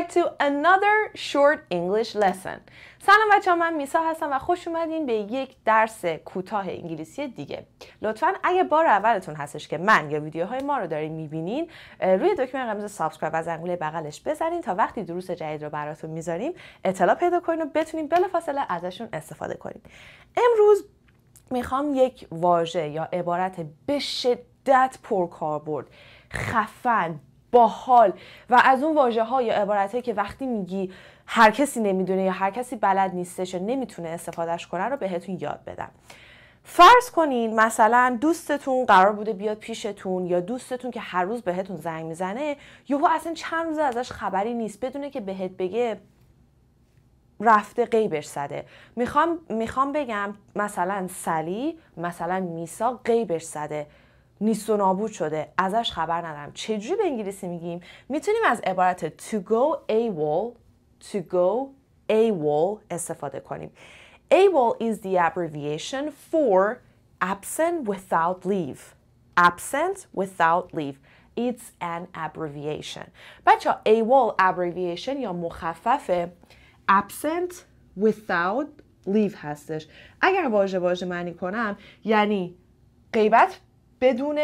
to another short English lesson. سلام بچه ها من میسا هستم و خوش اومدین به یک درس کوتاه انگلیسی دیگه لطفا اگه بار اولتون هستش که من یا ویدیوهای ما رو دارین میبینین روی دکمه قرمز سابسکرایب و زنگوله بغلش بزنین تا وقتی دروس جدید رو براتون میذاریم اطلاع پیدا کنین و بتونین بلافاصله ازشون استفاده کنین امروز میخوام یک واژه یا عبارت به شدت پرکاربرد خفن با و از اون واژه ها یا عبارت هایی که وقتی میگی هر کسی نمیدونه یا هر کسی بلد نیستش یا نمیتونه استفادهش کنه رو بهتون یاد بدم فرض کنین مثلا دوستتون قرار بوده بیاد پیشتون یا دوستتون که هر روز بهتون زنگ میزنه یهو اصلا چند روز ازش خبری نیست بدونه که بهت بگه رفته قیبش زده میخوام میخوام بگم مثلا سلی مثلا میسا قیبش زده نیست و نابود شده ازش خبر ندارم چجوری به انگلیسی میگیم میتونیم از عبارت to go a wall to go a wall استفاده کنیم a wall is the abbreviation for absent without leave absent without leave It's an abbreviation بچه ها wall abbreviation یا مخفف absent without leave هستش اگر واژه واژه معنی کنم یعنی غیبت بدون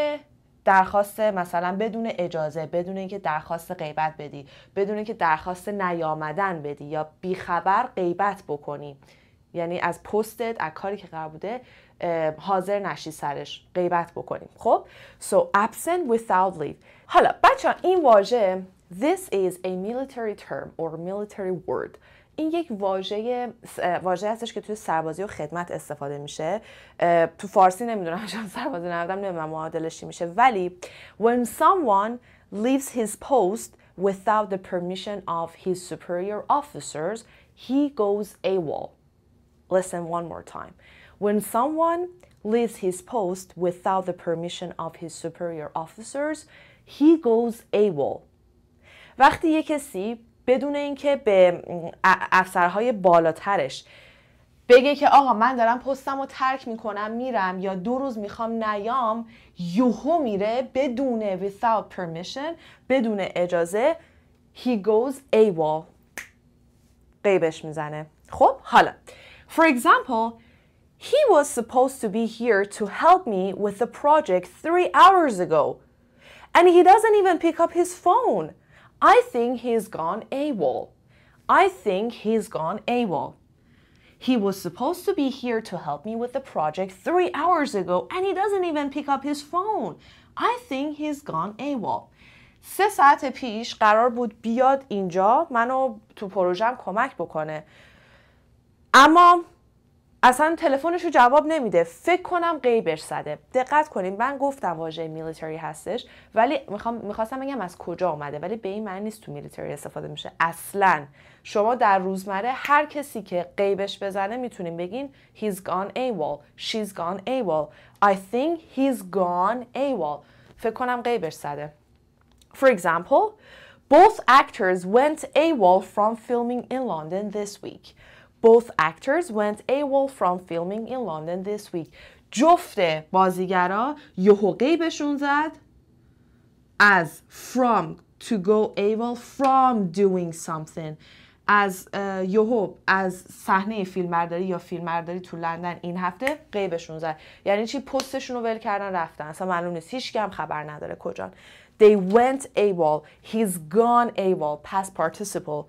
درخواست مثلا بدون اجازه بدون اینکه درخواست غیبت بدی بدون اینکه درخواست نیامدن بدی یا بیخبر غیبت بکنی یعنی از پستت از کاری که قرار بوده حاضر نشی سرش غیبت بکنیم خب so absent without leave حالا بچه این واژه this is a military term or military word این یک واژه واژه هستش که توی سربازی و خدمت استفاده میشه تو فارسی نمیدونم چون سربازی نبودم نمیدونم معادلش میشه ولی when someone leaves his post without the permission of his superior officers he goes AWOL listen one more time when someone leaves his post without the permission of his superior officers he goes AWOL وقتی یه کسی بدون اینکه به افسرهای بالاترش بگه که آقا من دارم پستم رو ترک میکنم میرم یا دو روز میخوام نیام یوهو میره بدون without permission بدون اجازه he goes AWOL قیبش میزنه خب حالا for example he was supposed to be here to help me with the project three hours ago and he doesn't even pick up his phone I think he's gone AWOL. I think he's gone AWOL. He was supposed to be here to help me with the project three hours ago, and he doesn't even pick up his phone. I think he's gone AWOL. سه ساعت پیش قرار بود بیاد اینجا منو تو پروژم کمک بکنه اما اصلا تلفنش رو جواب نمیده فکر کنم غیبش زده دقت کنیم من گفتم واژه میلیتری هستش ولی میخواستم بگم از کجا اومده ولی به این معنی نیست تو میلیتری استفاده میشه اصلا شما در روزمره هر کسی که غیبش بزنه میتونیم بگین he's gone AWOL she's gone AWOL I think he's gone AWOL فکر کنم غیبش زده For example both actors went AWOL from filming in London this week Both actors went AWOL from filming in London this week. جفت بازیگرا یهو قیبشون زد از from to go AWOL from doing something از یهو از صحنه فیلمبرداری یا فیلمبرداری تو لندن این هفته قیبشون زد یعنی چی پستشون رو ول کردن رفتن اصلا معلوم نیست هیچ هم خبر نداره کجان they went AWOL he's gone AWOL past participle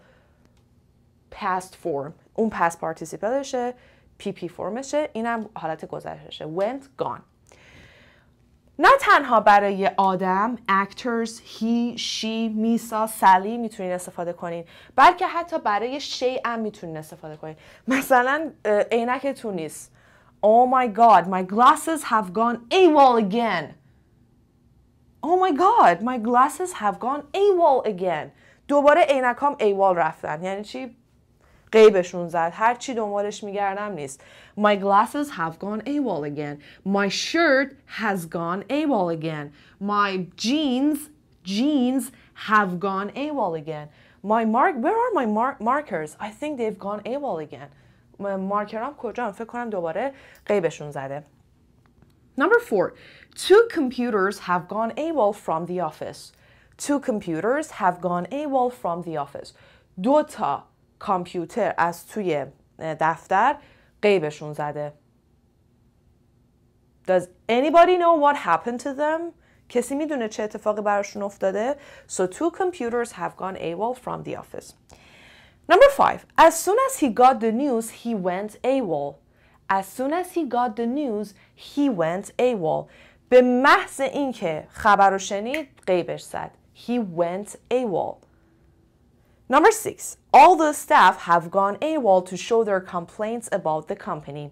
past form اون past participle پی پی این اینم حالت گذشتهشه went gone نه تنها برای آدم actors he she میسا سالی میتونین استفاده کنین بلکه حتی برای شی هم میتونین استفاده کنین مثلا عینکتون نیست Oh my god, my glasses have gone AWOL again. Oh my god, my glasses have gone AWOL again. دوباره عینکام AWOL رفتن یعنی چی قیبشون زد هر چی دنبالش میگردم نیست My glasses have gone AWOL again My shirt has gone AWOL again My jeans jeans have gone AWOL again My mark where are my markers I think they've gone AWOL again مارکرام کجا فکر کنم دوباره قیبشون زده Number four, two computers have gone AWOL from the office. Two computers have gone AWOL from the office. دو کامپیوتر از توی دفتر قیبشون زده Does anybody know what happened to them? کسی میدونه چه اتفاقی براشون افتاده؟ So two computers have gone AWOL from the office. Number five. As soon as he got the news, he went AWOL. As soon as he got the news, he went AWOL. به محض اینکه خبر رو شنید قیبش زد. He went AWOL. Number six. All the staff have gone AWOL to show their complaints about the company.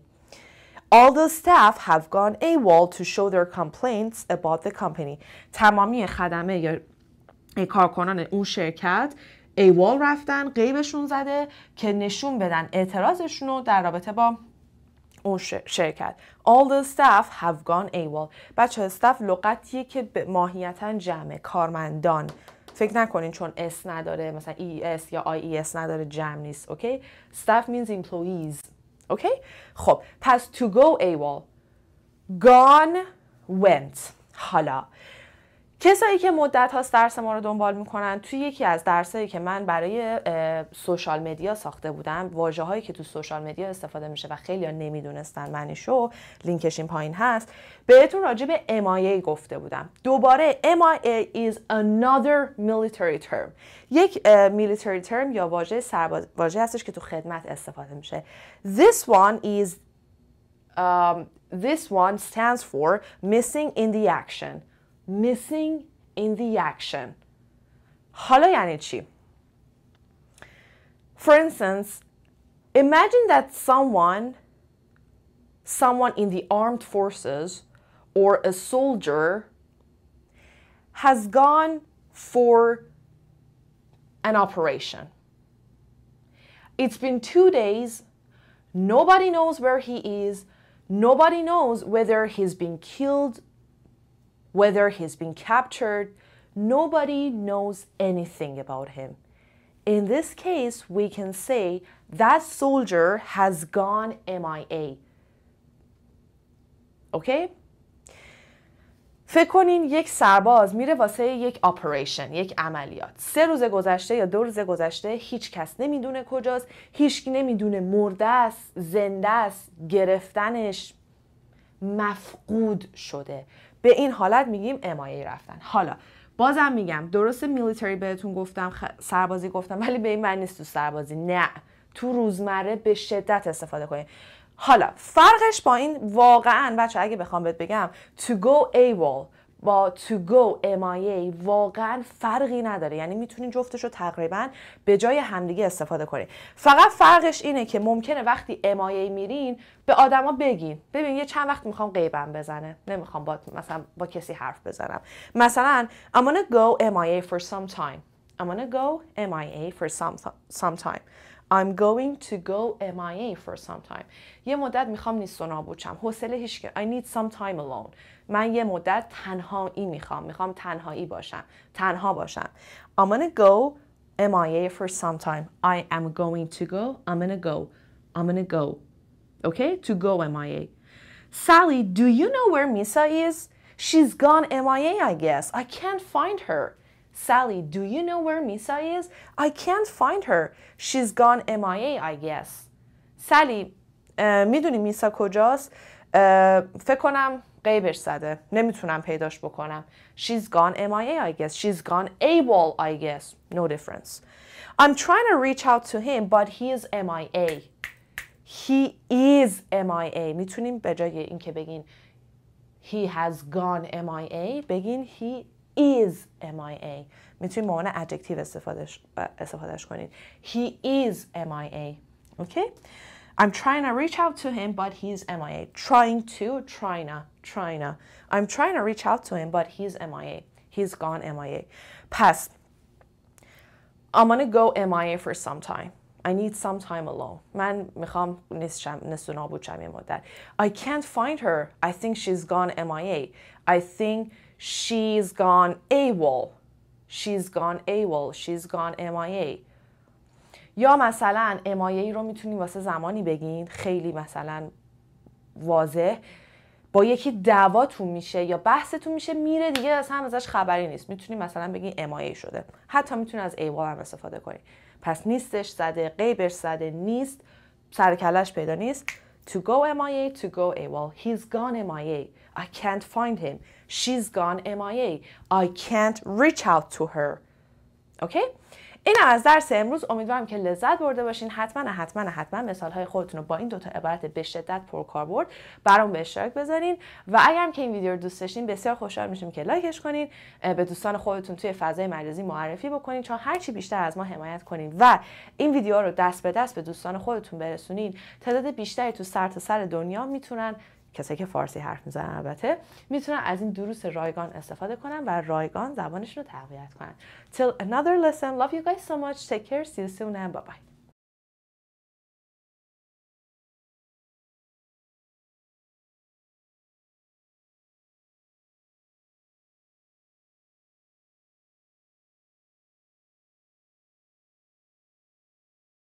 All the staff have gone AWOL to show their complaints about the company. تمامی خدمه یا کارکنان اون شرکت AWOL رفتن قیبشون زده که نشون بدن اعتراضشون رو در رابطه با اون شرکت All the staff have gone AWOL بچه staff لغتیه که ماهیتا جمع کارمندان فکر نکنین چون اس نداره مثلا ای e اس یا آی ای اس نداره جمع نیست اوکی استاف مینز employees اوکی خب پس تو گو ایوال. gone went حالا کسایی که مدت هاست درس ما رو دنبال میکنن توی یکی از درسایی که من برای سوشال مدیا ساخته بودم واجه هایی که تو سوشال مدیا استفاده میشه و خیلی ها نمیدونستن شو لینکش این پایین هست بهتون راجع به MIA گفته بودم دوباره MIA is another military term یک military term یا واژه سرباز واژه هستش که تو خدمت استفاده میشه this one is um, this one stands for missing in the action missing in the action. حالا یعنی چی؟ For instance, imagine that someone, someone in the armed forces or a soldier has gone for an operation. It's been two days. Nobody knows where he is. Nobody knows whether he's been killed whether he's been captured. Nobody knows anything about him. In this case, we can say that soldier has gone MIA. اوکی؟ فکر کنین یک سرباز میره واسه یک آپریشن، یک عملیات. سه روز گذشته یا دو روز گذشته هیچ کس نمیدونه کجاست، هیچکی نمیدونه مرده است، زنده است، گرفتنش مفقود شده. به این حالت میگیم امایه رفتن حالا بازم میگم درست میلیتری بهتون گفتم سربازی گفتم ولی به این معنی نیست تو سربازی نه تو روزمره به شدت استفاده کنید حالا فرقش با این واقعا بچه اگه بخوام بهت بگم to go AWOL با to go MIA واقعا فرقی نداره یعنی میتونین جفتش رو تقریبا به جای همدیگه استفاده کنین فقط فرقش اینه که ممکنه وقتی MIA میرین به آدما بگین ببین یه چند وقت میخوام قیبم بزنه نمیخوام با مثلا با کسی حرف بزنم مثلا I'm gonna go MIA for some time I'm gonna go MIA for some, some time I'm going to go MIA for some time یه مدت میخوام نیست و نابودشم حوصله هیچ I need some time alone من یه مدت تنهایی میخوام میخوام تنهایی باشم تنها باشم I'm gonna go MIA for some time I am going to go I'm gonna go I'm gonna go okay to go MIA Sally do you know where Misa is She's gone MIA I guess I can't find her Sally, do you know where Misa is? I can't find her. She's gone MIA, I guess. Sally, uh, میدونی میسا کجاست؟ uh, فکر کنم قیبش زده. نمیتونم پیداش بکنم. She's gone MIA, I guess. She's gone AWOL, I guess. No difference. I'm trying to reach out to him, but he is MIA. He is MIA. میتونیم به جای اینکه بگین He has gone MIA بگین He is MIA میتونید به عنوان adjective استفادهش, استفادهش کنید he is MIA okay I'm trying to reach out to him but he's MIA trying to trying to trying to I'm trying to reach out to him but he's MIA he's gone MIA پس I'm gonna go MIA for some time I need some time alone. من میخوام نیستشم نصف نابود شم یه مدت. I can't find her. I think she's gone MIA. I think she's gone AWOL. She's gone AWOL. She's gone MIA. یا مثلا MIA رو میتونیم واسه زمانی بگین خیلی مثلا واضح با یکی دعواتون میشه یا بحثتون میشه میره دیگه از هم ازش خبری نیست میتونی مثلا بگی امایه شده حتی میتونی از ایوال هم استفاده کنی پس نیستش زده غیبش زده نیست سرکلش پیدا نیست to go MIA, to go AWOL. He's gone MIA. I can't find him. She's gone MIA. I can't reach out to her. Okay? این از درس امروز امیدوارم که لذت برده باشین حتما حتما حتما مثال های خودتون رو با این دوتا عبارت به شدت پرکاربرد برام به اشتراک بذارین و اگرم که این ویدیو رو دوست داشتین بسیار خوشحال میشیم که لایکش کنین به دوستان خودتون توی فضای مجازی معرفی بکنین چون چی بیشتر از ما حمایت کنین و این ویدیو رو دست به دست به دوستان خودتون برسونین تعداد بیشتری تو سرتاسر سر دنیا میتونن کسایی که فارسی حرف میزنن البته میتونن از این دروس رایگان استفاده کنن و رایگان زبانشون رو تقویت کنن Till another lesson love you guys so much take care see you soon and bye bye